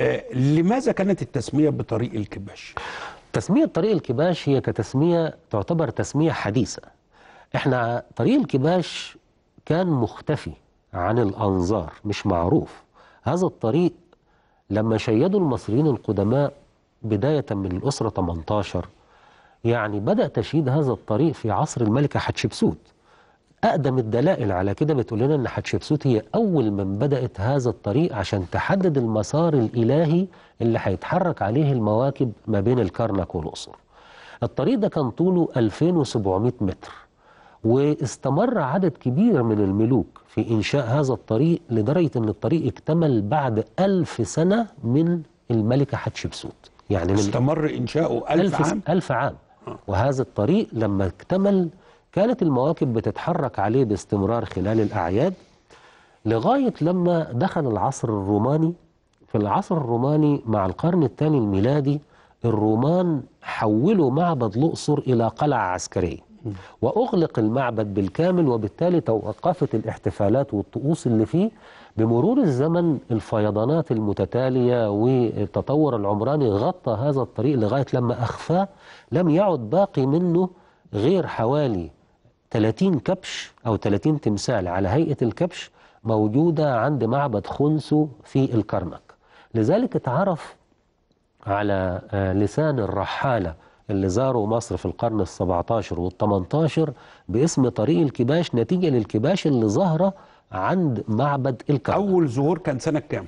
آه، لماذا كانت التسمية بطريق الكباش؟ تسمية طريق الكباش هي كتسمية تعتبر تسمية حديثة احنا طريق الكباش كان مختفي عن الأنظار مش معروف هذا الطريق لما شيدوا المصريين القدماء بداية من الأسرة 18 يعني بدأ تشييد هذا الطريق في عصر الملكة حتشبسوت أقدم الدلائل على كده بتقول لنا إن حتشبسوت هي أول من بدأت هذا الطريق عشان تحدد المسار الإلهي اللي هيتحرك عليه المواكب ما بين الكرنك والأقصر. الطريق ده كان طوله 2700 متر واستمر عدد كبير من الملوك في إنشاء هذا الطريق لدرجة إن الطريق اكتمل بعد 1000 سنة من الملكة حتشبسوت يعني استمر إنشاؤه 1000 عام؟ 1000 عام آه. وهذا الطريق لما اكتمل كانت المواكب بتتحرك عليه باستمرار خلال الأعياد لغاية لما دخل العصر الروماني في العصر الروماني مع القرن الثاني الميلادي الرومان حولوا معبد الأقصر إلى قلعة عسكرية وأغلق المعبد بالكامل وبالتالي توقفت الاحتفالات والطقوس اللي فيه بمرور الزمن الفيضانات المتتالية والتطور العمراني غطى هذا الطريق لغاية لما أخفاه لم يعد باقي منه غير حوالي 30 كبش أو 30 تمثال على هيئة الكبش موجودة عند معبد خنسو في الكرنك لذلك اتعرف على آه، لسان الرحالة اللي زاروا مصر في القرن ال17 وال18 باسم طريق الكباش نتيجة للكباش اللي ظاهرة عند معبد الكرنك أول ظهور كان سنة كام؟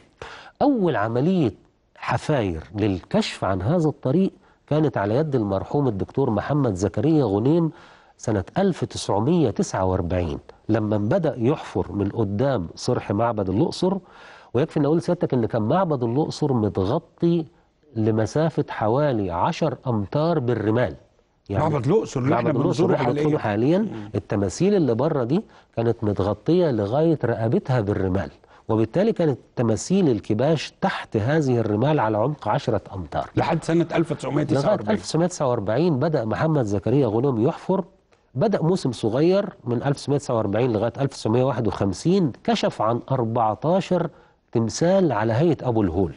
أول عملية حفاير للكشف عن هذا الطريق كانت على يد المرحوم الدكتور محمد زكريا غنيم سنة 1949 لما بدأ يحفر من قدام صرح معبد الأقصر ويكفي أن أقول سيادتك أن كان معبد الأقصر متغطي لمسافة حوالي 10 أمتار بالرمال يعني معبد الأقصر اللي احنا بنزوره حاليا حاليا التماثيل اللي بره دي كانت متغطية لغاية رقبتها بالرمال وبالتالي كانت تماثيل الكباش تحت هذه الرمال على عمق 10 أمتار لحد سنة 1949 لغاية 1949 بدأ محمد زكريا غلوم يحفر بدأ موسم صغير من 1949 لغاية 1951 كشف عن 14 تمثال على هيئة أبو الهول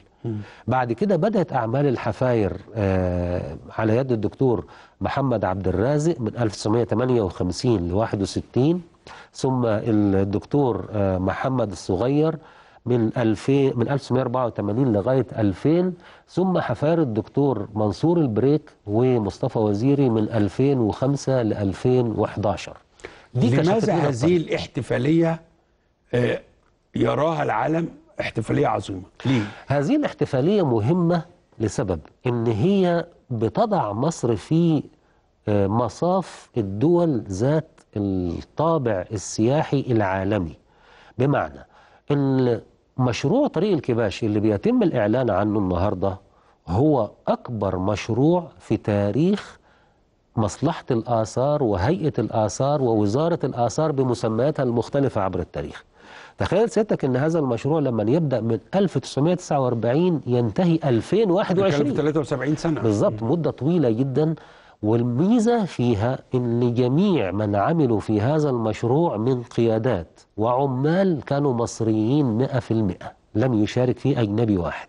بعد كده بدأت أعمال الحفاير آه على يد الدكتور محمد عبد الرازق من 1958 ل 61 ثم الدكتور آه محمد الصغير من 2000 من 1984 لغايه 2000 ثم حفار الدكتور منصور البريك ومصطفى وزيري من 2005 ل 2011 دي لماذا هذه الاحتفاليه آه، يراها العالم احتفاليه عظيمه ليه هذه الاحتفاليه مهمه لسبب ان هي بتضع مصر في آه، مصاف الدول ذات الطابع السياحي العالمي بمعنى ان مشروع طريق الكباش اللي بيتم الإعلان عنه النهاردة هو أكبر مشروع في تاريخ مصلحة الآثار وهيئة الآثار ووزارة الآثار بمسمياتها المختلفة عبر التاريخ تخيل سيادتك ان هذا المشروع لما يبدا من 1949 ينتهي 2021 بيتكلم 73 سنه بالظبط مده طويله جدا والميزة فيها أن لجميع من عملوا في هذا المشروع من قيادات وعمال كانوا مصريين 100% لم يشارك فيه أجنبي واحد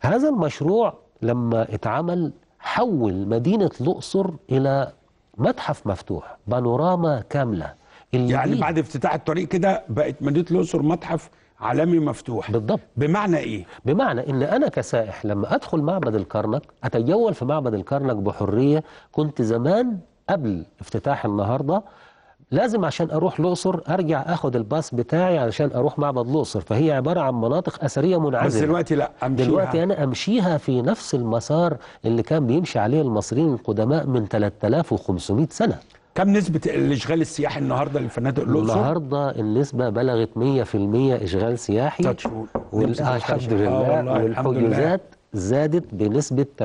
هذا المشروع لما اتعمل حول مدينة الأقصر إلى متحف مفتوح بانوراما كاملة يعني بعد افتتاح الطريق كده بقت مدينه الاقصر متحف عالمي مفتوح بالضبط بمعنى ايه؟ بمعنى ان انا كسائح لما ادخل معبد الكرنك اتجول في معبد الكرنك بحريه كنت زمان قبل افتتاح النهارده لازم عشان اروح الاقصر ارجع اخد الباص بتاعي علشان اروح معبد الاقصر فهي عباره عن مناطق اثريه منعزله بس دلوقتي لا امشيها دلوقتي انا امشيها في نفس المسار اللي كان بيمشي عليه المصريين القدماء من 3500 سنه كم نسبة الإشغال السياحي النهاردة لفنادق الأقصر؟ النهاردة النسبة بلغت 100% إشغال سياحي والحمد لله آه، والحجوزات زادت بنسبة 38%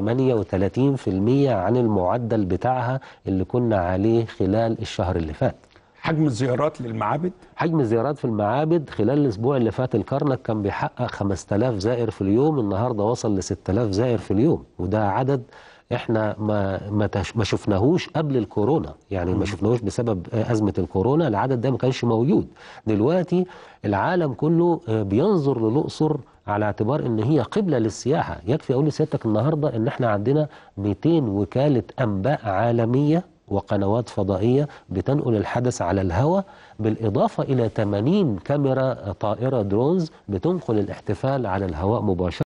عن المعدل بتاعها اللي كنا عليه خلال الشهر اللي فات حجم الزيارات للمعابد؟ حجم الزيارات في المعابد خلال الأسبوع اللي فات الكرنك كان بيحقق 5000 زائر في اليوم النهاردة وصل ل 6000 زائر في اليوم وده عدد احنا ما ما, ما شفناهوش قبل الكورونا يعني ما شفناهوش بسبب ازمه الكورونا العدد ده ما كانش موجود دلوقتي العالم كله آه، بينظر للاقصر على اعتبار ان هي قبله للسياحه يكفي اقول لسيادتك النهارده ان احنا عندنا 200 وكاله انباء عالميه وقنوات فضائية بتنقل الحدث على الهواء بالإضافة إلى 80 كاميرا طائرة درونز بتنقل الاحتفال على الهواء مباشرة